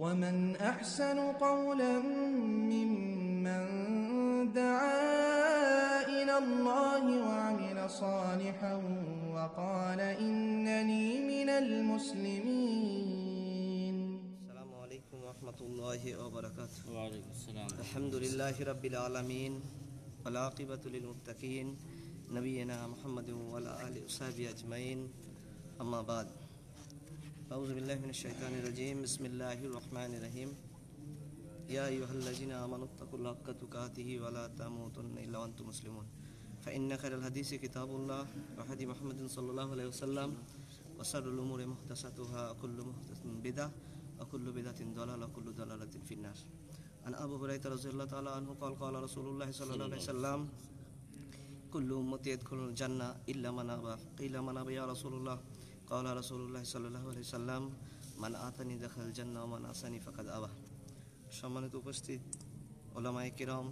ومن أحسن قولا ممن دعا إلى الله وعمل صالحا وقال إنني من المسلمين السلام عليكم ورحمة الله وبركاته وعليكم السلام الحمد لله رب العالمين والعاقبة للمتقين نبينا محمد وعلى آله وصحبه أجمعين أما بعد أعوذ بالله من الشيطان الرجيم بسم الله الرحمن الرحيم يا أيها الذين آمنوا اتقوا الله حق تقاته ولا تموتن إلا وأنتم مسلمون فإن خير الحديث كتاب الله وحدي محمد صلى الله عليه وسلم وسر الأمور محدثاتها كل محدث بدعة وكل بدعة ضلالة وكل ضلالة في النار عن أبو هريرة رضي الله تعالى عنه قال قال رسول الله صلى الله عليه وسلم كل أمتي يدخلون الجنة إلا من أبى قيل من أبى يا رسول الله قال رسول الله صلى الله عليه মান আতানি দেখাল জান্না মান আসানি ফাকাদ আবাহ সম্মানিত উপস্থিত ওলামায় কিরম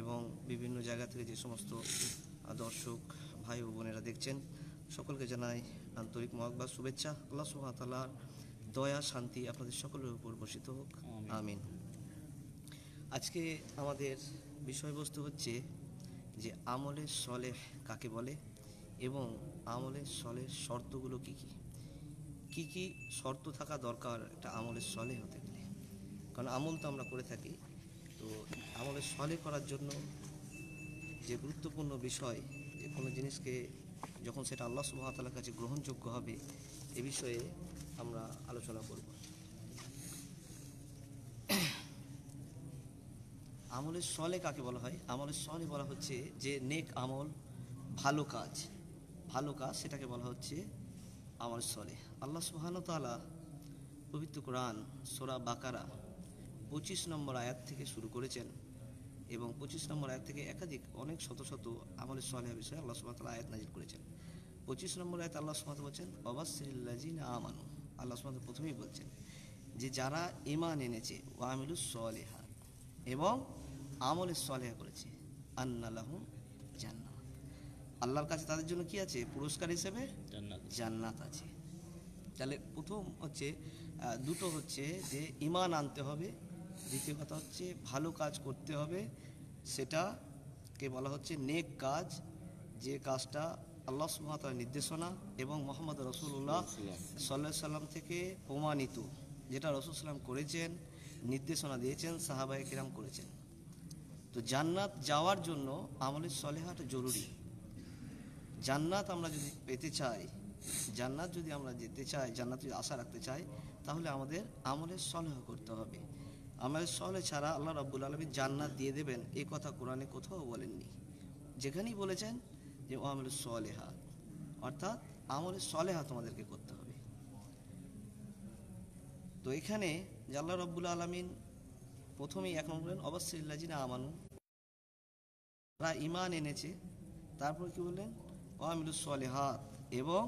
এবং বিভিন্ন জায়গা থেকে যে সমস্ত দর্শক ভাই ও বোনেরা দেখছেন সকলকে জানাই আন্তরিক মহকবাদ শুভেচ্ছা আল্লাহ সুহাতালার দয়া শান্তি আপনাদের সকলের উপর বসিত হোক আমিন আজকে আমাদের বিষয়বস্তু হচ্ছে যে আমলের সলেহ কাকে বলে এবং আমলের সলের শর্তগুলো কী কী কী কী শর্ত থাকা দরকার একটা আমলের সলে হতে গেলে কারণ আমল তো আমরা করে থাকি তো আমলের সলে করার জন্য যে গুরুত্বপূর্ণ বিষয় যে কোনো জিনিসকে যখন সেটা আল্লাহ সুবাহতালার কাছে গ্রহণযোগ্য হবে এ বিষয়ে আমরা আলোচনা করব আমলের সলে কাকে বলা হয় আমলের সলে বলা হচ্ছে যে নেক আমল ভালো কাজ ভালো কাজ সেটাকে বলা হচ্ছে আমার সলে আল্লাহ তালা পবিত্র কোরআন সোরা বাকারা পঁচিশ নম্বর আয়াত থেকে শুরু করেছেন এবং পঁচিশ নম্বর আয়াত থেকে একাধিক অনেক শত শত আমলের সলে বিষয়ে আল্লাহ সুহামতাল্লাহ আয়াত নাজির করেছেন পঁচিশ নম্বর আয়াত আল্লাহ সুহামত বলছেন অবাসিল্লাজিন আমানু আল্লাহ সুহামত প্রথমেই বলছেন যে যারা ইমান এনেছে ওয়ামিলু সলেহা এবং আমলের সলেহা করেছে আন্নালাহম আল্লাহর কাছে তাদের জন্য কি আছে পুরস্কার হিসেবে জান্নাত আছে তাহলে প্রথম হচ্ছে দুটো হচ্ছে যে ইমান আনতে হবে দ্বিতীয় কথা হচ্ছে ভালো কাজ করতে হবে সেটাকে বলা হচ্ছে নেক কাজ যে কাজটা আল্লাহ সুহাতার নির্দেশনা এবং মোহাম্মদ রসুল্লাহ সাল্লাহ সাল্লাম থেকে প্রমাণিত যেটা রসুল সাল্লাম করেছেন নির্দেশনা দিয়েছেন সাহাবাহিকেরাম করেছেন তো জান্নাত যাওয়ার জন্য আমলের সলেহাটা জরুরি জান্নাত আমরা যদি পেতে চাই জান্নাত যদি আমরা যেতে চাই জান্নাত যদি আশা রাখতে চাই তাহলে আমাদের আমলের সলহ করতে হবে আমাদের সলে ছাড়া আল্লাহ রাবুল আলমী জান্নাত দিয়ে দেবেন এ কথা কোরআনে কোথাও বলেননি যেখানেই বলেছেন যে ও সলেহা অর্থাৎ আমলের সলেহা তোমাদেরকে করতে হবে তো এখানে জাল্লা রব্বুল আলমিন প্রথমেই নম্বর বললেন অবশ্যই ইল্লাজিনা আমানু তারা ইমান এনেছে তারপর কি বললেন ওয়ামিলুস এবং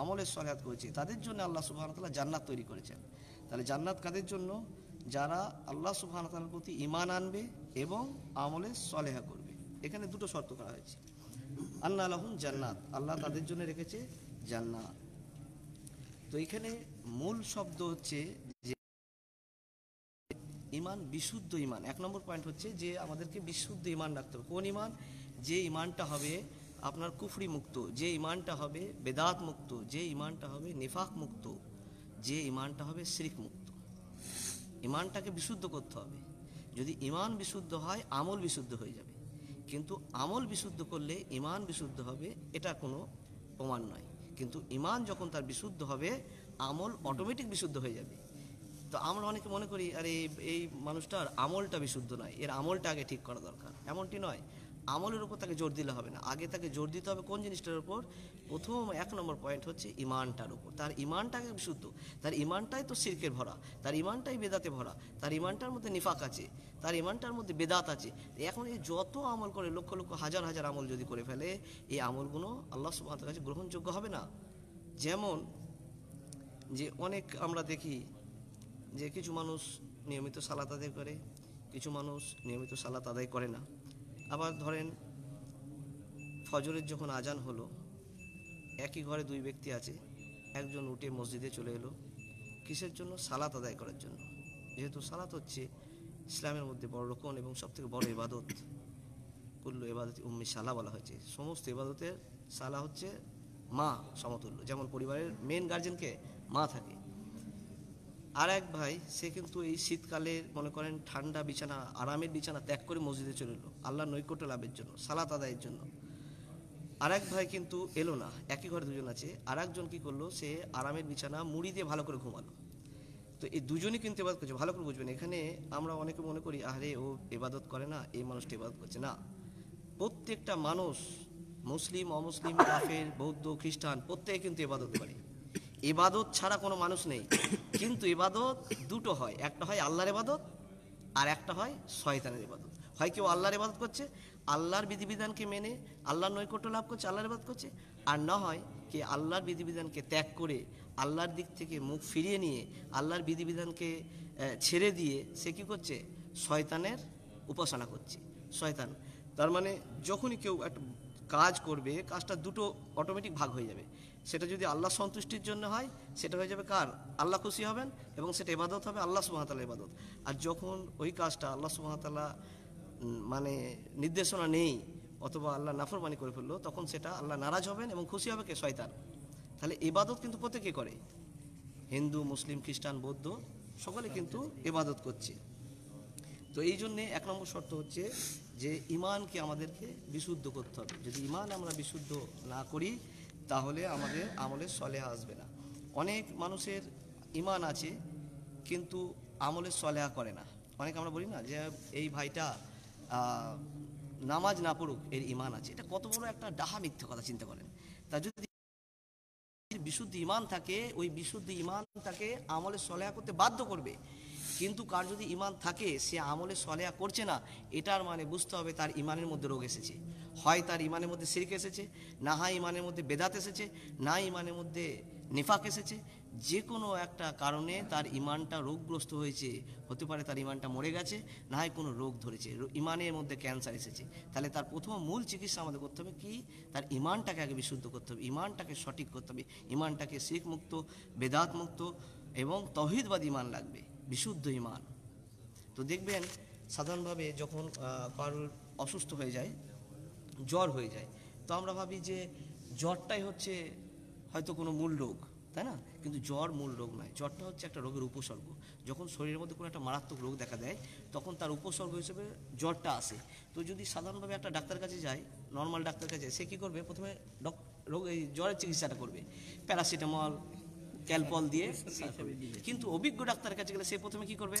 আমলের সলেহাত করেছে তাদের জন্য আল্লাহ সুবাহতাল্লাহ জান্নাত তৈরি করেছেন তাহলে জান্নাত কাদের জন্য যারা আল্লাহ সুবাহতালার প্রতি ইমান আনবে এবং আমলে সলেহা করবে এখানে দুটো শর্ত করা হয়েছে আল্লাহ আলহম জান্নাত আল্লাহ তাদের জন্য রেখেছে জান্নাত তো এখানে মূল শব্দ হচ্ছে যে ইমান বিশুদ্ধ ইমান এক নম্বর পয়েন্ট হচ্ছে যে আমাদেরকে বিশুদ্ধ ইমান রাখতে হবে কোন ইমান যে ইমানটা হবে আপনার কুফরি মুক্ত যে ইমানটা হবে বেদাত মুক্ত যে ইমানটা হবে নিফাক মুক্ত যে ইমানটা হবে শ্রিক মুক্ত ইমানটাকে বিশুদ্ধ করতে হবে যদি ইমান বিশুদ্ধ হয় আমল বিশুদ্ধ হয়ে যাবে কিন্তু আমল বিশুদ্ধ করলে ইমান বিশুদ্ধ হবে এটা কোনো প্রমাণ নয় কিন্তু ইমান যখন তার বিশুদ্ধ হবে আমল অটোমেটিক বিশুদ্ধ হয়ে যাবে তো আমরা অনেকে মনে করি আরে এই মানুষটার আমলটা বিশুদ্ধ নয় এর আমলটা আগে ঠিক করা দরকার এমনটি নয় আমলের উপর তাকে জোর দিলে হবে না আগে তাকে জোর দিতে হবে কোন জিনিসটার উপর প্রথম এক নম্বর পয়েন্ট হচ্ছে ইমানটার উপর তার ইমানটাকে শুদ্ধ তার ইমানটাই তো সিরকের ভরা তার ইমানটাই বেদাতে ভরা তার ইমানটার মধ্যে নিফাক আছে তার ইমানটার মধ্যে বেদাত আছে এখন এই যত আমল করে লক্ষ লক্ষ হাজার হাজার আমল যদি করে ফেলে এই আমলগুলো আল্লাহ সুবাহতার কাছে গ্রহণযোগ্য হবে না যেমন যে অনেক আমরা দেখি যে কিছু মানুষ নিয়মিত সালাত আদায় করে কিছু মানুষ নিয়মিত সালাত আদায় করে না আবার ধরেন ফজরের যখন আজান হলো একই ঘরে দুই ব্যক্তি আছে একজন উঠে মসজিদে চলে এলো কিসের জন্য সালাত আদায় করার জন্য যেহেতু সালাত হচ্ছে ইসলামের মধ্যে বড় রকম এবং সবথেকে বড় ইবাদত কুল্লু এবাদত উম্মি সালা বলা হয়েছে সমস্ত ইবাদতের সালা হচ্ছে মা সমতুল্য যেমন পরিবারের মেন গার্জেনকে মা থাকে আর এক ভাই সে কিন্তু এই শীতকালে মনে করেন ঠান্ডা বিছানা আরামের বিছানা ত্যাগ করে মসজিদে চলে এলো আল্লাহ নৈকট্য লাভের জন্য সালাত আদায়ের জন্য আর এক ভাই কিন্তু এলো না একই ঘরে দুজন আছে আর একজন কী করলো সে আরামের বিছানা মুড়ি দিয়ে ভালো করে ঘুমালো তো এই দুজনই কিন্তু এবাদত করছে ভালো করে বুঝবেন এখানে আমরা অনেকে মনে করি আরে ও এবাদত করে না এই মানুষটি এবাদত করছে না প্রত্যেকটা মানুষ মুসলিম অমুসলিম কাফের বৌদ্ধ খ্রিস্টান প্রত্যেকে কিন্তু এবাদত করে এবাদত ছাড়া কোনো মানুষ নেই কিন্তু এবাদত দুটো হয় একটা হয় আল্লাহর এবাদত আর একটা হয় শয়তানের এবাদত হয় কেউ আল্লাহর এবাদত করছে আল্লাহর বিধিবিধানকে মেনে আল্লাহর নৈকট্য লাভ করছে আল্লাহর এবাদত করছে আর না হয় কে আল্লাহর বিধিবিধানকে ত্যাগ করে আল্লাহর দিক থেকে মুখ ফিরিয়ে নিয়ে আল্লাহর বিধিবিধানকে ছেড়ে দিয়ে সে কী করছে শয়তানের উপাসনা করছে শয়তান তার মানে যখনই কেউ একটা কাজ করবে কাজটা দুটো অটোমেটিক ভাগ হয়ে যাবে সেটা যদি আল্লাহ সন্তুষ্টির জন্য হয় সেটা হয়ে যাবে কার আল্লাহ খুশি হবেন এবং সেটা এবাদত হবে আল্লাহ সুহামতাল্লাহ ইবাদত আর যখন ওই কাজটা আল্লাহ সুহামতাল্লাহ মানে নির্দেশনা নেই অথবা আল্লাহ নাফরমানি করে ফেললো তখন সেটা আল্লাহ নারাজ হবেন এবং খুশি হবে কে শয়তান তাহলে ইবাদত কিন্তু প্রত্যেকে করে হিন্দু মুসলিম খ্রিস্টান বৌদ্ধ সকলে কিন্তু ইবাদত করছে তো এই জন্যে এক নম্বর শর্ত হচ্ছে যে ইমানকে আমাদেরকে বিশুদ্ধ করতে হবে যদি ইমান আমরা বিশুদ্ধ না করি তাহলে আমাদের আমলে সলেহা আসবে না অনেক মানুষের ইমান আছে কিন্তু আমলে সলেহা করে না অনেক আমরা বলি না যে এই ভাইটা নামাজ না পড়ুক এর ইমান আছে এটা কত বড় একটা ডাহা মিথ্যে কথা চিন্তা করেন তা যদি বিশুদ্ধ ইমান থাকে ওই বিশুদ্ধ ইমান তাকে আমলে সলেহা করতে বাধ্য করবে কিন্তু কার যদি ইমান থাকে সে আমলে সলেয়া করছে না এটার মানে বুঝতে হবে তার ইমানের মধ্যে রোগ এসেছে হয় তার ইমানের মধ্যে সিরক এসেছে না হয় ইমানের মধ্যে বেদাত এসেছে না ইমানের মধ্যে নেফাক এসেছে যে কোনো একটা কারণে তার ইমানটা রোগগ্রস্ত হয়েছে হতে পারে তার ইমানটা মরে গেছে না হয় কোনো রোগ ধরেছে ইমানের মধ্যে ক্যান্সার এসেছে তাহলে তার প্রথম মূল চিকিৎসা আমাদের করতে হবে কি তার ইমানটাকে আগে বিশুদ্ধ করতে হবে ইমানটাকে সঠিক করতে হবে ইমানটাকে শিখ মুক্ত বেদাত মুক্ত এবং তহিদবাদ ইমান লাগবে বিশুদ্ধ ইমান তো দেখবেন সাধারণভাবে যখন কারোর অসুস্থ হয়ে যায় জ্বর হয়ে যায় তো আমরা ভাবি যে জ্বরটাই হচ্ছে হয়তো কোনো মূল রোগ তাই না কিন্তু জ্বর মূল রোগ নয় জ্বরটা হচ্ছে একটা রোগের উপসর্গ যখন শরীরের মধ্যে কোনো একটা মারাত্মক রোগ দেখা দেয় তখন তার উপসর্গ হিসেবে জ্বরটা আসে তো যদি সাধারণভাবে একটা ডাক্তার কাছে যায় নর্মাল ডাক্তার কাছে সে কী করবে প্রথমে ডক রোগ এই জ্বরের চিকিৎসাটা করবে প্যারাসিটামল ক্যালপল দিয়ে কিন্তু অভিজ্ঞ ডাক্তারের কাছে গেলে সে প্রথমে কি করবে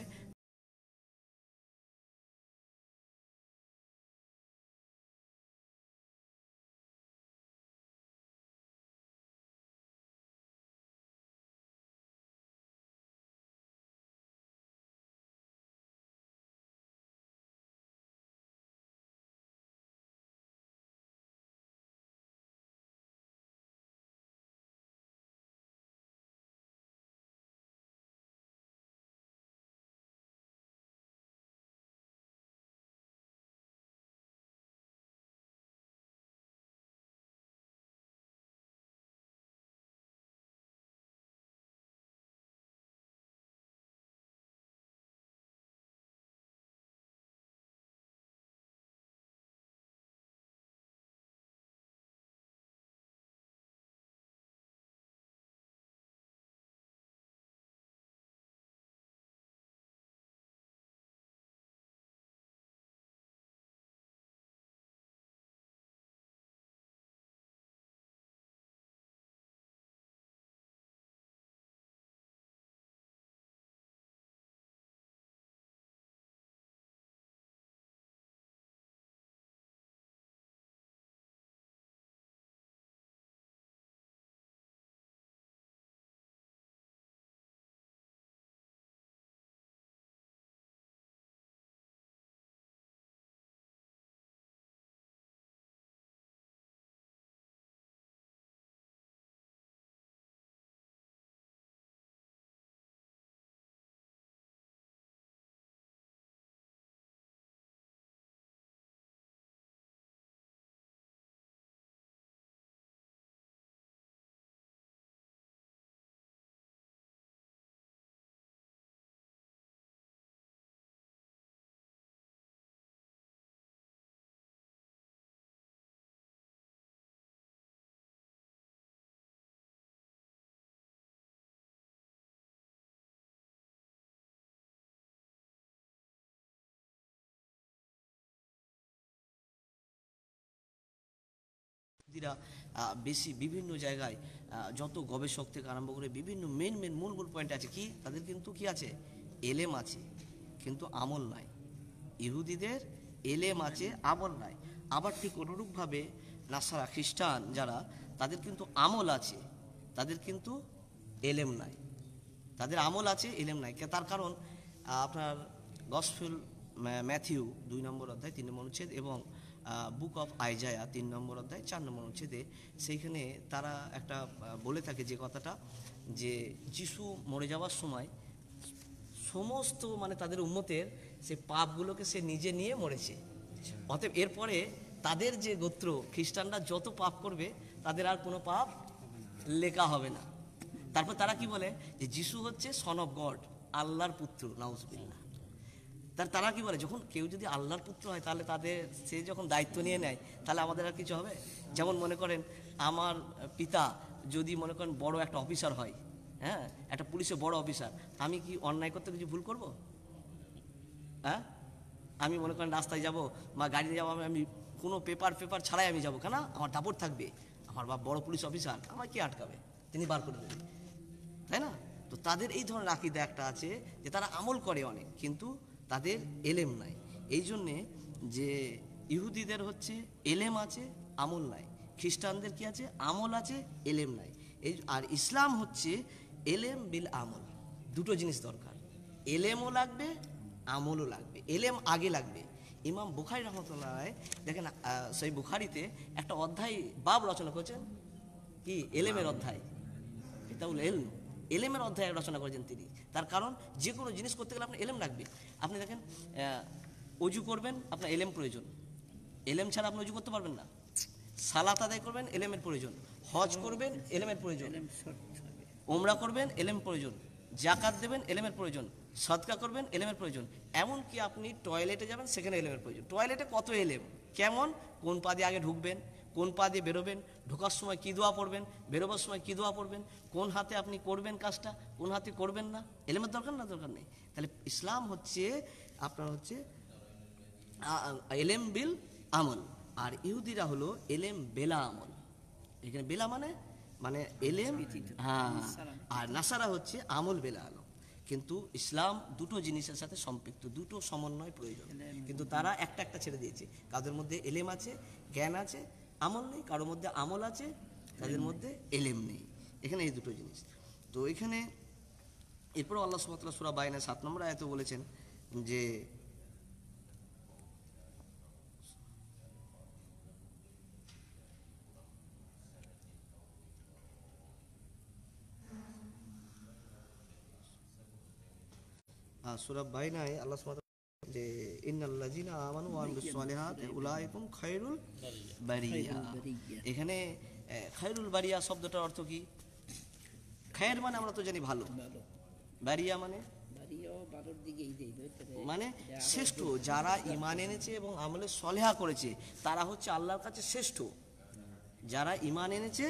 শিল্পীরা বেশি বিভিন্ন জায়গায় যত গবেষক থেকে আরম্ভ করে বিভিন্ন মেন মেন মূল মূল পয়েন্ট আছে কি তাদের কিন্তু কি আছে এলেম আছে কিন্তু আমল নাই ইহুদিদের এলেম আছে আমল নাই আবার ঠিক অনুরূপভাবে নাসারা খ্রিস্টান যারা তাদের কিন্তু আমল আছে তাদের কিন্তু এলেম নাই তাদের আমল আছে এলেম নাই তার কারণ আপনার গসফেল ম্যাথিউ দুই নম্বর অধ্যায় তিন নম্বর অনুচ্ছেদ এবং বুক অফ আইজায়া তিন নম্বর অধ্যায় চার নম্বর অনুচ্ছেদে সেইখানে তারা একটা বলে থাকে যে কথাটা যে যিশু মরে যাওয়ার সময় সমস্ত মানে তাদের উন্মতের সে পাপগুলোকে সে নিজে নিয়ে মরেছে অতএব এরপরে তাদের যে গোত্র খ্রিস্টানরা যত পাপ করবে তাদের আর কোনো পাপ লেখা হবে না তারপর তারা কি বলে যে যিশু হচ্ছে সন অফ গড আল্লাহর পুত্র নাউজবিল্লা তাহলে তারা কি বলে যখন কেউ যদি আল্লাহর পুত্র হয় তাহলে তাদের সে যখন দায়িত্ব নিয়ে নেয় তাহলে আমাদের আর কিছু হবে যেমন মনে করেন আমার পিতা যদি মনে করেন বড় একটা অফিসার হয় হ্যাঁ একটা পুলিশের বড় অফিসার আমি কি অন্যায় করতে কিছু ভুল করব হ্যাঁ আমি মনে করেন রাস্তায় যাব বা গাড়িতে যাবো আমি কোনো পেপার পেপার ছাড়াই আমি যাবো কেন আমার দাপট থাকবে আমার বাপ বড় পুলিশ অফিসার আমার কে আটকাবে তিনি বার করে দেবেন তাই না তো তাদের এই ধরনের আকিদা একটা আছে যে তারা আমল করে অনেক কিন্তু তাদের এলেম নাই এই জন্যে যে ইহুদিদের হচ্ছে এলেম আছে আমল নাই খ্রিস্টানদের কি আছে আমল আছে এলেম নাই এই আর ইসলাম হচ্ছে এলেম বিল আমল দুটো জিনিস দরকার এলেমও লাগবে আমলও লাগবে এলেম আগে লাগবে ইমাম বুখারি রহমতুল্লাহ দেখেন সেই বুখারিতে একটা অধ্যায় বাব রচনা করছেন কি এলেমের অধ্যায় এটা হলো এলম এলেমের অধ্যায় রচনা করেছেন তিনি তার কারণ যে কোনো জিনিস করতে গেলে আপনার এলেম লাগবে আপনি দেখেন অজু করবেন আপনার এলেম প্রয়োজন এলেম ছাড়া আপনি অজু করতে পারবেন না সালাত আদায় করবেন এলেমের প্রয়োজন হজ করবেন এলেমের প্রয়োজন ওমরা করবেন এলেম প্রয়োজন জাকাত দেবেন এলেমের প্রয়োজন সৎকা করবেন এলেমের প্রয়োজন এমনকি আপনি টয়লেটে যাবেন সেখানে এলেমের প্রয়োজন টয়লেটে কত এলেম কেমন কোন পা দিয়ে আগে ঢুকবেন কোন পা দিয়ে বেরোবেন ঢোকার সময় কী দোয়া পড়বেন বেরোবার সময় কী দোয়া পড়বেন কোন হাতে আপনি করবেন কাজটা কোন হাতে করবেন না এলেমের দরকার না দরকার নেই তাহলে ইসলাম হচ্ছে আপনার হচ্ছে এলেম বিল আমল আর ইহুদিরা হলো এলেম বেলা আমল এখানে বেলা মানে মানে এলেম হ্যাঁ আর নাসারা হচ্ছে আমল বেলা আলো কিন্তু ইসলাম দুটো জিনিসের সাথে সম্পৃক্ত দুটো সমন্বয় প্রয়োজন কিন্তু তারা একটা একটা ছেড়ে দিয়েছে কাদের মধ্যে এলেম আছে জ্ঞান আছে আমল নেই কারোর মধ্যে আমল আছে তাদের মধ্যে এলেম নেই এখানে এই দুটো জিনিস তো এখানে এরপর আল্লাহ সুমাতলা সুরা বাইনা সাত নম্বর আয়তে বলেছেন যে ভাই নাই আল্লাহ যে ইন্নাল্লাজিনা আমানু ওয়া আমিলুস সালিহাত উলাইকুম খায়রুল বারিয়া এখানে খাইরুল বারিয়া শব্দটার অর্থ কি খায়ের মানে আমরা তো জানি ভালো বারিয়া মানে মানে শ্রেষ্ঠ যারা ইমান এনেছে এবং আমলে সলেহা করেছে তারা হচ্ছে আল্লাহর কাছে শ্রেষ্ঠ যারা ইমান এনেছে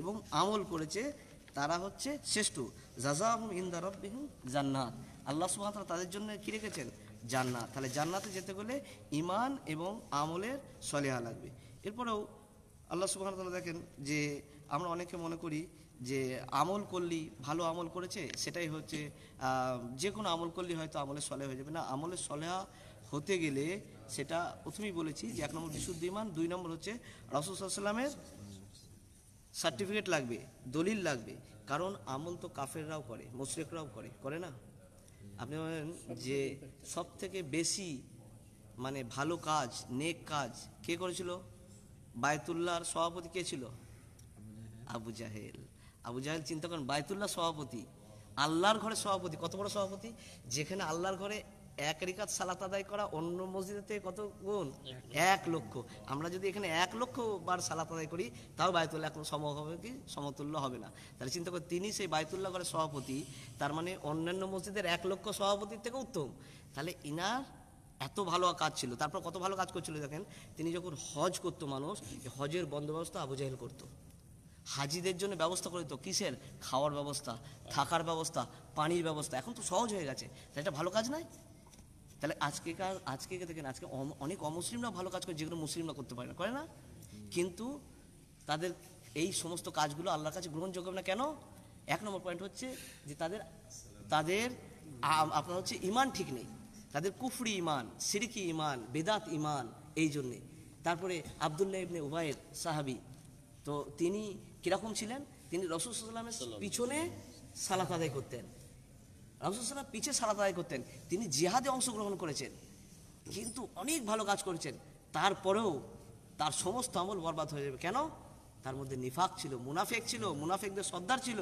এবং আমল করেছে তারা হচ্ছে শ্রেষ্ঠ জাজাহুম ইন্দা রব্বিহুম জান্নাত আল্লাহ সুবহানাহু তাদের জন্য কি রেখেছেন জান্নাত তাহলে জান্নাতে যেতে গেলে ইমান এবং আমলের সলেহা লাগবে এরপরেও আল্লাহ সুবাহ দেখেন যে আমরা অনেকে মনে করি যে আমল করলি ভালো আমল করেছে সেটাই হচ্ছে যে কোনো আমল করলি হয়তো আমলের সলেহা হয়ে যাবে না আমলের সলেহা হতে গেলে সেটা প্রথমেই বলেছি যে এক নম্বর বিশুদ্ধ ইমান দুই নম্বর হচ্ছে রসুলামের সার্টিফিকেট লাগবে দলিল লাগবে কারণ আমল তো কাফেররাও করে মুশ্রেকরাও করে করে না আপনি বলেন যে সব থেকে বেশি মানে ভালো কাজ নেক কাজ কে করেছিল বায়তুল্লাহর সভাপতি কে ছিল আবু জাহেল আবু জাহেল চিন্তা করেন বায়তুল্লাহ সভাপতি আল্লাহর ঘরে সভাপতি কত বড় সভাপতি যেখানে আল্লাহর ঘরে এক রেখাত সালাত আদায় করা অন্য মসজিদের থেকে কত গুণ এক লক্ষ আমরা যদি এখানে এক লক্ষ বার সালাত আদায় করি তাও বায়তুল্লাহ এখন সম হবে কি সমতুল্য হবে না তাহলে চিন্তা করি তিনি সেই বায়তুল্লাহ করে সভাপতি তার মানে অন্যান্য মসজিদের এক লক্ষ সভাপতির থেকে উত্তম তাহলে ইনার এত ভালো কাজ ছিল তারপর কত ভালো কাজ করছিল দেখেন তিনি যখন হজ করতো মানুষ হজের বন্দোবস্ত আবুজাহেল করতো হাজিদের জন্য ব্যবস্থা করে দিত কিসের খাওয়ার ব্যবস্থা থাকার ব্যবস্থা পানির ব্যবস্থা এখন তো সহজ হয়ে গেছে এটা ভালো কাজ নয় তাহলে আজকেকার আজকে দেখেন আজকে অনেক অমুসলিমরা ভালো কাজ করে যেগুলো মুসলিমরা করতে পারে না করে না কিন্তু তাদের এই সমস্ত কাজগুলো আল্লাহর কাছে গ্রহণযোগ্য না কেন এক নম্বর পয়েন্ট হচ্ছে যে তাদের তাদের আপনার হচ্ছে ইমান ঠিক নেই তাদের কুফরি ইমান সিরিকি ইমান বেদাত ইমান এই জন্যে তারপরে আবদুল্লাহ ইবনে উবায়ের সাহাবি তো তিনি কীরকম ছিলেন তিনি রসুল সাল্লামের পিছনে সালাত আদায় করতেন রামসুলাম পিছিয়ে সারা আদায় করতেন তিনি জিহাদে অংশগ্রহণ করেছেন কিন্তু অনেক ভালো কাজ করেছেন তারপরেও তার সমস্ত আমল বরবাদ হয়ে যাবে কেন তার মধ্যে নিফাক ছিল মুনাফেক ছিল মুনাফেকদের সর্দার ছিল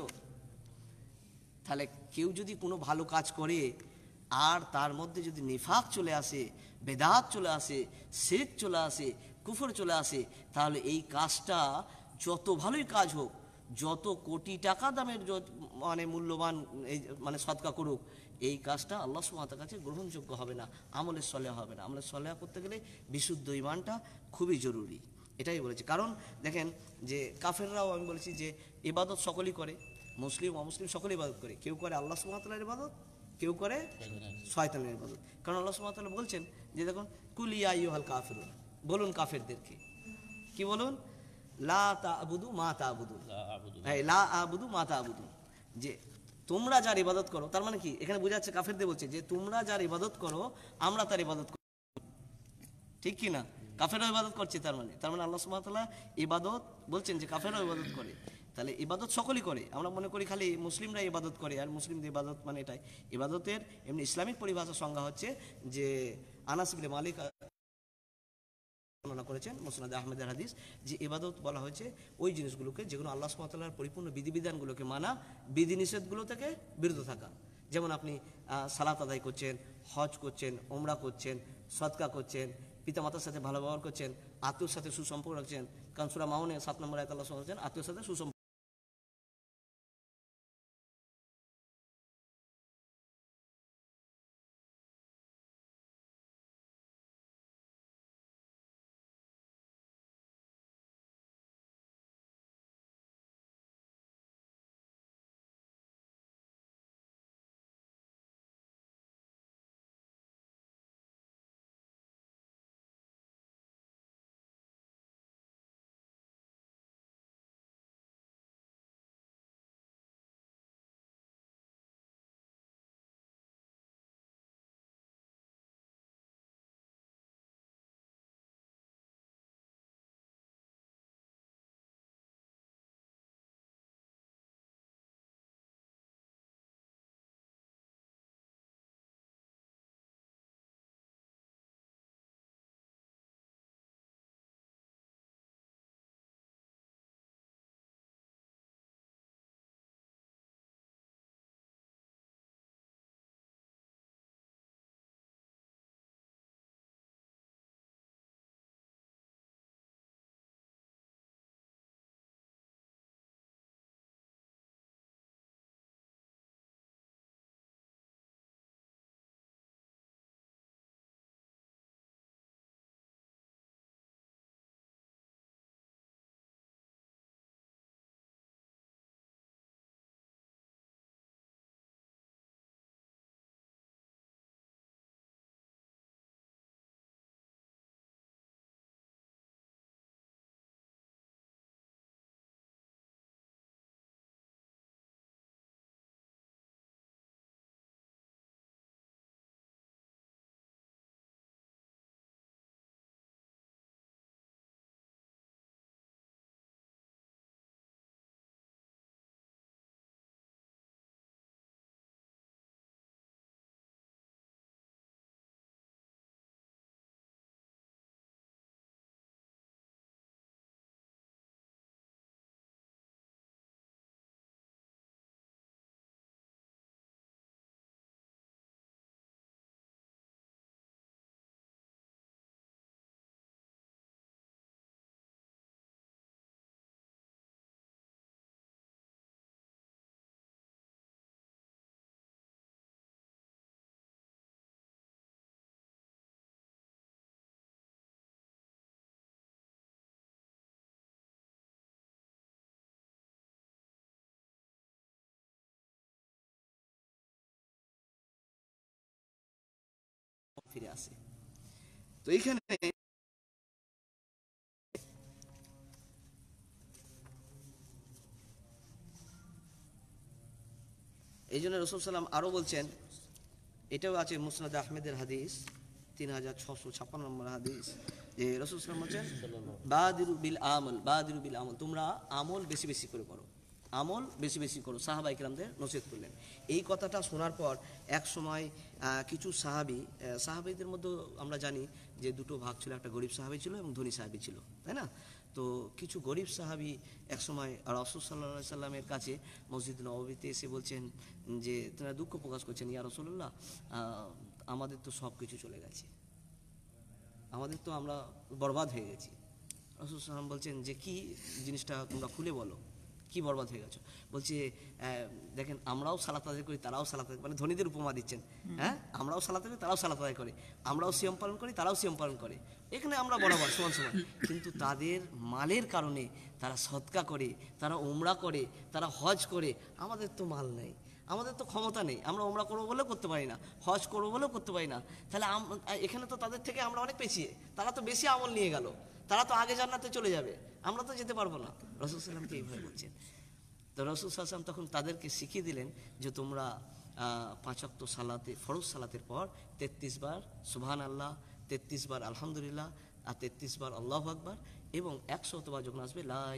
তাহলে কেউ যদি কোনো ভালো কাজ করে আর তার মধ্যে যদি নিফাক চলে আসে বেদাত চলে আসে শিখ চলে আসে কুফর চলে আসে তাহলে এই কাজটা যত ভালোই কাজ হোক যত কোটি টাকা দামের মানে মূল্যবান এই মানে সৎকা করুক এই কাজটা আল্লাহ সুমাতার কাছে গ্রহণযোগ্য হবে না আমলের সলেহা হবে না আমলের সলেহা করতে গেলে বিশুদ্ধ ইমানটা খুবই জরুরি এটাই বলেছে কারণ দেখেন যে কাফেররাও আমি বলেছি যে ইবাদত সকলেই করে মুসলিম অমুসলিম সকলেই ইবাদত করে কেউ করে আল্লাহ সুমাতালের ইবাদত কেউ করে শয়তানের ইবাদত কারণ আল্লাহ সুমাতালা বলছেন যে দেখুন কুলিয়া ইউহাল কাফের বলুন কাফেরদেরকে কি বলুন লা তা আবুদু মা তা আবুদু হ্যাঁ লা আবুদু মা আবুদু যে তোমরা যার ইবাদত করো তার মানে কি এখানে বোঝা বোঝাচ্ছে কাফেরদের বলছে যে তোমরা যার ইবাদত করো আমরা তার ইবাদত করি ঠিক কি না কাফেরও ইবাদত করছে তার মানে তার মানে আল্লাহ সুমাতাল্লাহ ইবাদত বলছেন যে কাফেরও ইবাদত করে তাহলে ইবাদত সকলই করে আমরা মনে করি খালি মুসলিমরা ইবাদত করে আর মুসলিমদের ইবাদত মানে এটাই ইবাদতের এমনি ইসলামিক পরিভাষা সংজ্ঞা হচ্ছে যে আনাসিবলে মালিক বর্ণনা করেছেন মোসনাদ আহমেদের হাদিস যে ইবাদত বলা হয়েছে ওই জিনিসগুলোকে যেগুলো আল্লাহ সুমতাল্লাহর পরিপূর্ণ বিধিবিধানগুলোকে মানা বিধিনিষেধগুলো থেকে বিরত থাকা যেমন আপনি সালাত আদায় করছেন হজ করছেন ওমরা করছেন সৎকা করছেন পিতামাতার সাথে ভালো ব্যবহার করছেন আত্মীয়র সাথে সুসম্পর্ক রাখছেন কানসুরা মাহনে সাত নম্বর আয়তাল্লাহ আত্মীয়র সাথে সুসম্পর্ক ফিরে আসে তো এইখানে এই জন্য রসুল সাল্লাম আরো বলছেন এটাও আছে মুসনাদ আহমেদের হাদিস তিন হাজার ছশো ছাপ্পান্ন নম্বর হাদিস যে রসুল সাল্লাম বলছেন বাদিরু বিল আমল বাদিরু বিল আমল তোমরা আমল বেশি বেশি করে করো আমল বেশি বেশি করো সাহাবা ইকরামদের নসিহত করলেন এই কথাটা শোনার পর এক সময় কিছু সাহাবি সাহাবিদের মধ্যে আমরা জানি যে দুটো ভাগ ছিল একটা গরিব সাহাবি ছিল এবং ধনী সাহাবি ছিল তাই না তো কিছু গরিব সাহাবি সময় রসুল সাল্লা সাল্লামের কাছে মসজিদ নবাবিতে এসে বলছেন যে তারা দুঃখ প্রকাশ করছেন ইয়া রসুল্লাহ আমাদের তো সব কিছু চলে গেছে আমাদের তো আমরা বরবাদ হয়ে গেছি রসুল সাল্লাম বলছেন যে কি জিনিসটা তোমরা খুলে বলো কি বরবাদ হয়ে গেছো বলছি দেখেন আমরাও সালাত আদায় করি তারাও সালাত মানে ধনীদের উপমা দিচ্ছেন হ্যাঁ আমরাও সালাত আদায় তারাও সালাত আদায় করে আমরাও সিয়াম পালন করি তারাও সিয়াম পালন করে এখানে আমরা বরাবর সমান সমান কিন্তু তাদের মালের কারণে তারা সৎকা করে তারা ওমরা করে তারা হজ করে আমাদের তো মাল নেই আমাদের তো ক্ষমতা নেই আমরা ওমরা করবো বলেও করতে পারি না হজ করবো বলেও করতে পারি না তাহলে এখানে তো তাদের থেকে আমরা অনেক পেছিয়ে তারা তো বেশি আমল নিয়ে গেল তারা তো আগে জান্নাতে চলে যাবে আমরা তো যেতে পারবো না রসুল সাল্লামকে এইভাবে বলছেন তো রসুল সাল্লাম তখন তাদেরকে শিখিয়ে দিলেন যে তোমরা পাঁচক্ত সালাতে ফরজ সালাতের পর তেত্রিশ বার সুবহান আল্লাহ তেত্রিশ বার আলহামদুলিল্লাহ আর তেত্রিশ বার আল্লাহ আকবার এবং একশো অতবার যখন আসবে লাহা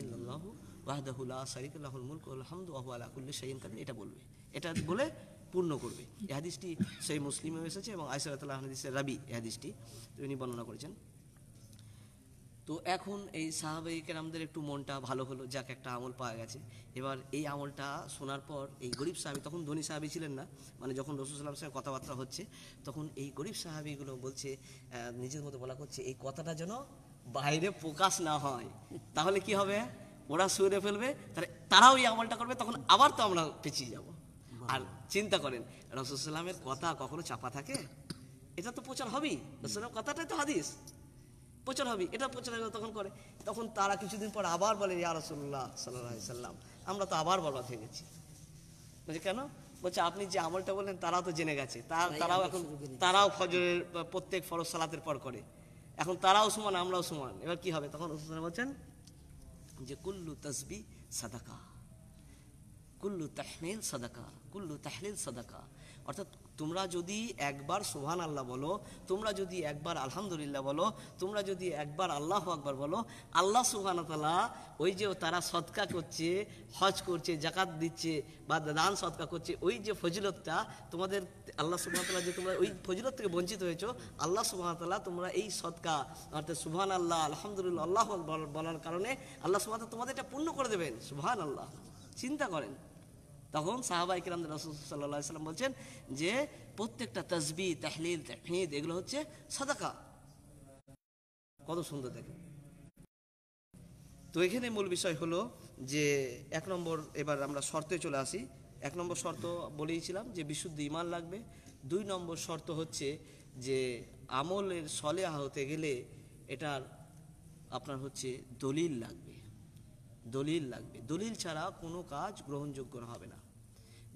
ইল্লাহ ওয়াহদাহুল্লাহ সারিকুল্লাহুল মুলক আলহামদু আহু আলা কুল্লি সাইন কারণ এটা বলবে এটা বলে পূর্ণ করবে এ হাদিসটি সেই মুসলিমে এসেছে এবং আয়সারাত হাদিসের রাবি এ হাদিসটি তিনি বর্ণনা করেছেন তো এখন এই সাহাবাই কেরামদের একটু মনটা ভালো হলো যাক একটা আমল পাওয়া গেছে এবার এই আমলটা শোনার পর এই গরিব সাহাবি তখন ধনী সাহাবি ছিলেন না মানে যখন রসুলাম সাহেব কথাবার্তা হচ্ছে তখন এই গরিব সাহাবিগুলো বলছে নিজের মতো বলা করছে এই কথাটা যেন বাইরে প্রকাশ না হয় তাহলে কি হবে ওরা সুরে ফেলবে তাহলে তারাও এই আমলটা করবে তখন আবার তো আমরা পেঁচিয়ে যাব আর চিন্তা করেন রসুলামের কথা কখনো চাপা থাকে এটা তো প্রচার হবেই রসুলাম কথাটাই তো হাদিস প্রচার হবে এটা প্রচার হবে তখন করে তখন তারা কিছুদিন পর আবার বলে ইয়া রসুল্লাহ সাল্লাহ সাল্লাম আমরা তো আবার বলা হয়ে গেছি বলছে কেন বলছে আপনি যে আমলটা বললেন তারাও তো জেনে গেছে তারাও এখন তারাও ফজরের প্রত্যেক ফরজ সালাতের পর করে এখন তারাও সমান আমরাও সমান এবার কি হবে তখন বলছেন যে কুল্লু তসবি সাদাকা কুল্লু তাহলিল সদাকা কুল্লু তাহলিল সদাকা অর্থাৎ তোমরা যদি একবার সোহান আল্লাহ বলো তোমরা যদি একবার আলহামদুলিল্লাহ বলো তোমরা যদি একবার আল্লাহ একবার বলো আল্লাহ তালা ওই যে তারা সৎকা করছে হজ করছে জাকাত দিচ্ছে বা দান সৎকা করছে ওই যে ফজিলতটা তোমাদের আল্লাহ তালা যে তোমরা ওই ফজিলত থেকে বঞ্চিত হয়েছো আল্লাহ তালা তোমরা এই সৎকা অর্থাৎ সুহান আল্লাহ আলহামদুলিল্লাহ আল্লাহ বলার কারণে আল্লাহ সুবাহ তোমাদের এটা পূর্ণ করে দেবেন সুহান আল্লাহ চিন্তা করেন তখন সাহাবাই কিরাম রসুল সাল্লাম বলছেন যে প্রত্যেকটা তসবি তাহলিল তাহিদ এগুলো হচ্ছে সাদাকা কত সুন্দর দেখে তো এখানে মূল বিষয় হলো যে এক নম্বর এবার আমরা শর্তে চলে আসি এক নম্বর শর্ত বলেইছিলাম যে বিশুদ্ধ ইমান লাগবে দুই নম্বর শর্ত হচ্ছে যে আমলের সলেহা হতে গেলে এটার আপনার হচ্ছে দলিল লাগবে দলিল লাগবে দলিল ছাড়া কোনো কাজ গ্রহণযোগ্য হবে না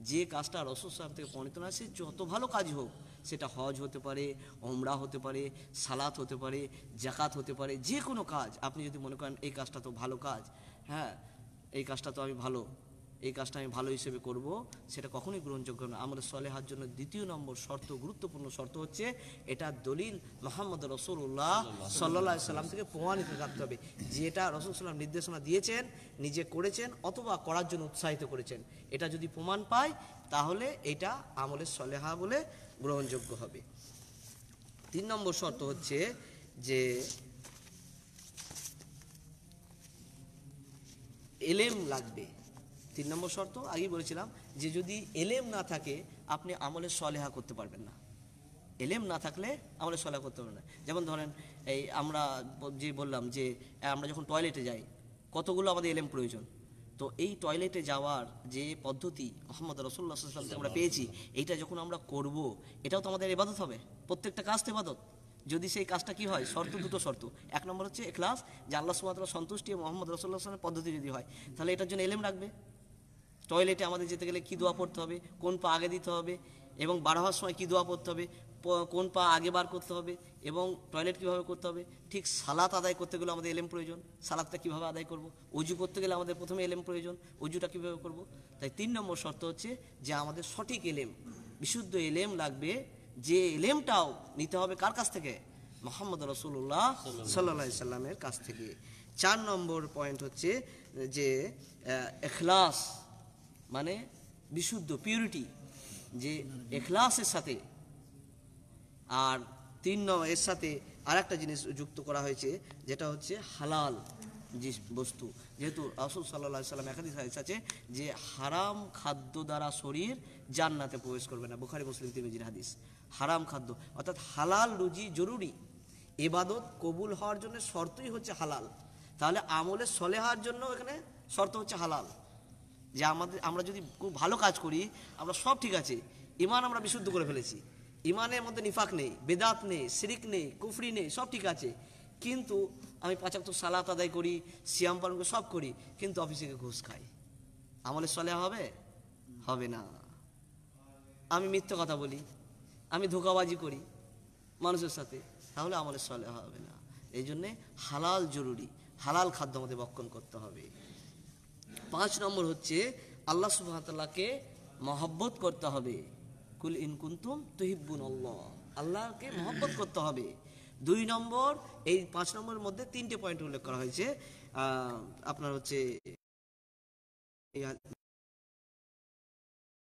যে কাজটা রসুসাম থেকে প্রণীত না সে যত ভালো কাজ হোক সেটা হজ হতে পারে ওমরা হতে পারে সালাত হতে পারে জাকাত হতে পারে যে কোনো কাজ আপনি যদি মনে করেন এই কাজটা তো ভালো কাজ হ্যাঁ এই কাজটা তো আমি ভালো এই কাজটা আমি ভালো হিসেবে করব সেটা কখনোই গ্রহণযোগ্য না আমাদের সলেহার জন্য দ্বিতীয় নম্বর শর্ত গুরুত্বপূর্ণ শর্ত হচ্ছে এটা দলিল মোহাম্মদ রসুল্লাহ সাল্লা সাল্লাম থেকে প্রমাণিত থাকতে হবে যেটা রসুল সাল্লাম নির্দেশনা দিয়েছেন নিজে করেছেন অথবা করার জন্য উৎসাহিত করেছেন এটা যদি প্রমাণ পায় তাহলে এটা আমলের সলেহা বলে গ্রহণযোগ্য হবে তিন নম্বর শর্ত হচ্ছে যে এলেম লাগবে তিন নম্বর শর্ত আগেই বলেছিলাম যে যদি এলেম না থাকে আপনি আমলে সলেহা করতে পারবেন না এলেম না থাকলে আমলে সলেহা করতে পারবেন না যেমন ধরেন এই আমরা যে বললাম যে আমরা যখন টয়লেটে যাই কতগুলো আমাদের এলেম প্রয়োজন তো এই টয়লেটে যাওয়ার যে পদ্ধতি মোহাম্মদ রসুল্লাহ থেকে আমরা পেয়েছি এইটা যখন আমরা করব এটাও তো আমাদের এবাদত হবে প্রত্যেকটা কাজ তো এবাদত যদি সেই কাজটা কি হয় শর্ত দুটো শর্ত এক নম্বর হচ্ছে ক্লাস যে আল্লাহ সুমাত সন্তুষ্টি মোহাম্মদ রসুল্লাহ পদ্ধতি যদি হয় তাহলে এটার জন্য এলেম রাখবে টয়লেটে আমাদের যেতে গেলে কী দোয়া পড়তে হবে কোন পা আগে দিতে হবে এবং বার হওয়ার সময় কী দোয়া পড়তে হবে কোন পা আগে বার করতে হবে এবং টয়লেট কীভাবে করতে হবে ঠিক সালাত আদায় করতে গেলে আমাদের এলেম প্রয়োজন সালাদটা কীভাবে আদায় করব অজু করতে গেলে আমাদের প্রথমে এলেম প্রয়োজন অজুটা কীভাবে করব তাই তিন নম্বর শর্ত হচ্ছে যে আমাদের সঠিক এলেম বিশুদ্ধ এলেম লাগবে যে এলেমটাও নিতে হবে কার কাছ থেকে মোহাম্মদ রসুল্লাহ সাল্লা সাল্লামের কাছ থেকে চার নম্বর পয়েন্ট হচ্ছে যে এখলাস মানে বিশুদ্ধ পিউরিটি যে এখলাসের সাথে আর তিন নম্বর এর সাথে আর একটা জিনিস যুক্ত করা হয়েছে যেটা হচ্ছে হালাল যে বস্তু যেহেতু রাসুল সাল্লা সাল্লাম একাধিক হাদিস আছে যে হারাম খাদ্য দ্বারা শরীর জান্নাতে প্রবেশ করবে না বুখারি মুসলিম তিরমিজির হাদিস হারাম খাদ্য অর্থাৎ হালাল রুজি জরুরি এবাদত কবুল হওয়ার জন্য শর্তই হচ্ছে হালাল তাহলে আমলের সলেহার জন্য এখানে শর্ত হচ্ছে হালাল যে আমাদের আমরা যদি খুব ভালো কাজ করি আমরা সব ঠিক আছে ইমান আমরা বিশুদ্ধ করে ফেলেছি ইমানের মধ্যে নিফাক নেই বেদাত নেই সিরিক নেই কুফরি নেই সব ঠিক আছে কিন্তু আমি পাঁচাক্ত সালাত আদায় করি সিয়াম পালন করি সব করি কিন্তু অফিসে ঘুষ খাই আমলে সলে হবে হবে না আমি মিথ্যে কথা বলি আমি ধোকাবাজি করি মানুষের সাথে তাহলে আমলে সলে হবে না এই জন্যে হালাল জরুরি হালাল খাদ্য আমাদের বক্ষণ করতে হবে পাঁচ নম্বর হচ্ছে আল্লাহ সুবাহতাল্লাহকে মহব্বত করতে হবে কুল ইন কুন্তুম তহিব্বুন আল্লাহ আল্লাহকে মহব্বত করতে হবে দুই নম্বর এই পাঁচ নম্বরের মধ্যে তিনটে পয়েন্ট উল্লেখ করা হয়েছে আপনার হচ্ছে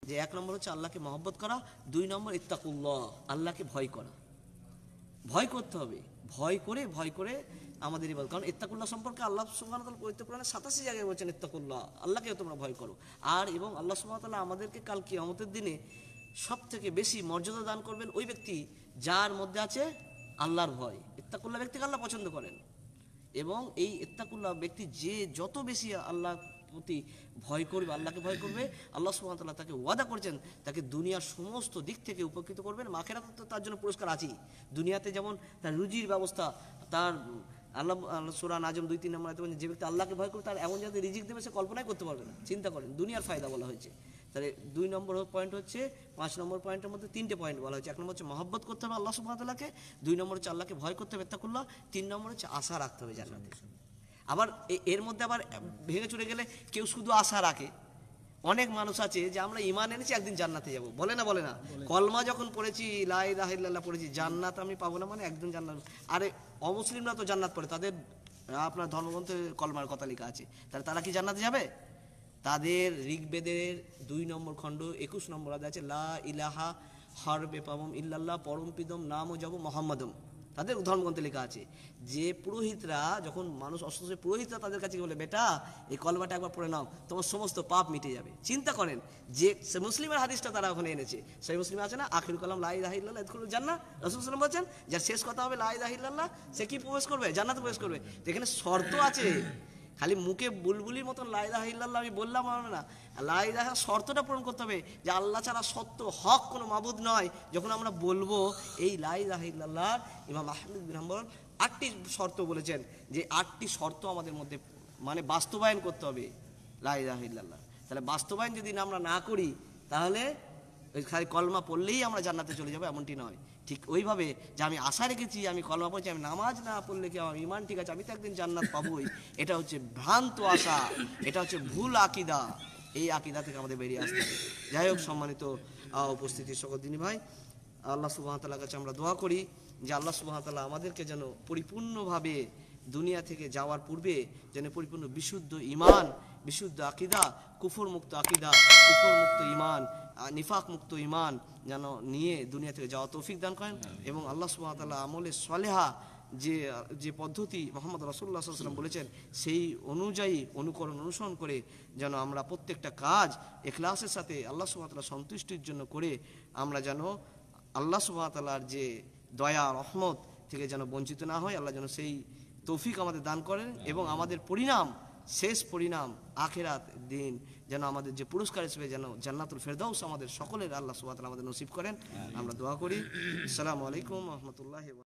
যে এক নম্বর হচ্ছে আল্লাহকে মহব্বত করা দুই নম্বর ইত্তাকুল্লাহ আল্লাহকে ভয় করা ভয় করতে হবে ভয় করে ভয় করে আমাদের ইবাদত কারণ ইত্তাকুল্লাহ সম্পর্কে আল্লাহ সুবহান তাল পবিত্র কোরআনে সাতাশি জায়গায় বলেছেন ইত্তাকুল্লাহ আল্লাহকে তোমরা ভয় করো আর এবং আল্লাহ সুবহান তাল্লাহ আমাদেরকে কাল কিয়ামতের দিনে সবথেকে বেশি মর্যাদা দান করবেন ওই ব্যক্তি যার মধ্যে আছে আল্লাহর ভয় ইত্তাকুল্লাহ ব্যক্তিকে আল্লাহ পছন্দ করেন এবং এই ইত্তাকুল্লাহ ব্যক্তি যে যত বেশি আল্লাহ প্রতি ভয় করবে আল্লাহকে ভয় করবে আল্লাহ সুহামতাল্লাহ তাকে ওয়াদা করছেন তাকে দুনিয়ার সমস্ত দিক থেকে উপকৃত করবেন মাখেরা তো তার জন্য পুরস্কার আছেই দুনিয়াতে যেমন তার রুজির ব্যবস্থা তার আল্লাহ সুরান আজম দুই তিন নম্বর যে ব্যক্তি আল্লাহকে ভয় করবে তার এমন যাতে রিজিক দেবে সে কল্পনাই করতে পারবে না চিন্তা করেন দুনিয়ার ফায়দা বলা হয়েছে তাহলে দুই নম্বর পয়েন্ট হচ্ছে পাঁচ নম্বর পয়েন্টের মধ্যে তিনটে পয়েন্ট বলা হয়েছে এক নম্বর হচ্ছে মহব্বত করতে হবে আল্লাহ সুবাহতাল্লাহকে দুই নম্বর হচ্ছে আল্লাহকে ভয় করতে হবে তাকুল্লাহ তিন নম্বর হচ্ছে আশা রাখতে হবে জান্নাতে আবার এর মধ্যে আবার ভেঙে চলে গেলে কেউ শুধু আশা রাখে অনেক মানুষ আছে যে আমরা ইমান এনেছি একদিন জান্নাতে যাব বলে না বলে না কলমা যখন পড়েছি লাই রাহিল্লাহ পড়েছি জান্নাত আমি পাবো না মানে একদিন জান্নাত আরে অমুসলিমরা তো জান্নাত পড়ে তাদের আপনার ধর্মগ্রন্থে কলমার কথা লেখা আছে তাহলে তারা কি জান্নাতে যাবে তাদের ঋগ্বেদের দুই নম্বর খণ্ড একুশ নম্বর আছে লা ইলাহা হর বেপাবম ইল্লাল্লাহ পরম পিদম নাম ও যাব মোহাম্মদম তাদের ধর্মগ্রন্থে লেখা আছে যে পুরোহিতরা যখন মানুষ অসুস্থ পুরোহিতরা তাদের কাছে বলে বেটা এই কলবাটা একবার পড়ে নাও তোমার সমস্ত পাপ মিটে যাবে চিন্তা করেন যে সে মুসলিমের হাদিসটা তারা ওখানে এনেছে সেই মুসলিম আছে না আখির কলাম লাই রাহিল্লাহ জান না রসুল বলছেন যার শেষ কথা হবে লাই রাহিল্লাহ সে কি প্রবেশ করবে জান্নাতে প্রবেশ করবে এখানে শর্ত আছে খালি মুখে বুলবুলির মতো লাইদাহ ইল্লাল্লাহ আমি বললাম হবে না লাইদাহ শর্তটা পূরণ করতে হবে যে আল্লাহ ছাড়া সত্য হক কোনো মাবুদ নয় যখন আমরা বলবো এই লাইদাহ ইল্লাল্লাহ ইমাম আহমেদ বিন হাম্বল আটটি শর্ত বলেছেন যে আটটি শর্ত আমাদের মধ্যে মানে বাস্তবায়ন করতে হবে লাইদাহ ইল্লাল্লাহ তাহলে বাস্তবায়ন যদি আমরা না করি তাহলে খালি কলমা পড়লেই আমরা জান্নাতে চলে যাবো এমনটি নয় ঠিক ওইভাবে যে আমি আশা রেখেছি আমি কলমা পড়েছি আমি নামাজ না পড়লে কি আমার ইমান ঠিক আছে আমি তো একদিন জান্নাত পাবোই এটা হচ্ছে ভ্রান্ত আশা এটা হচ্ছে ভুল আকিদা এই আকিদা থেকে আমাদের বেরিয়ে আসতে যাই হোক সম্মানিত উপস্থিতি সকদিনী ভাই আল্লাহ সুবাহতাল্লাহ কাছে আমরা দোয়া করি যে আল্লাহ সুবাহতাল্লাহ আমাদেরকে যেন পরিপূর্ণভাবে দুনিয়া থেকে যাওয়ার পূর্বে যেন পরিপূর্ণ বিশুদ্ধ ইমান বিশুদ্ধ আকিদা কুফর মুক্ত আকিদা কুফর মুক্ত ইমান নিফাক মুক্ত ইমান যেন নিয়ে দুনিয়া থেকে যাওয়া তৌফিক দান করেন এবং আল্লাহ সুবাহতাল্লাহ আমলে সালেহা যে যে পদ্ধতি মোহাম্মদ রসুল্লাহ সাল্লাম বলেছেন সেই অনুযায়ী অনুকরণ অনুসরণ করে যেন আমরা প্রত্যেকটা কাজ এখলাসের সাথে আল্লাহ সুবাহতাল্লাহ সন্তুষ্টির জন্য করে আমরা যেন আল্লাহ সুবাহতাল্লাহর যে দয়া রহমত থেকে যেন বঞ্চিত না হয় আল্লাহ যেন সেই তৌফিক আমাদের দান করেন এবং আমাদের পরিণাম শেষ পরিণাম আখেরাত দিন যেন আমাদের যে পুরস্কার হিসেবে যেন জান্নাতুল ফেরদাউস আমাদের সকলের আল্লাহ সুবাহ আমাদের নসিব করেন আমরা দোয়া করি সালামু আলাইকুম রহমতুল্লাহ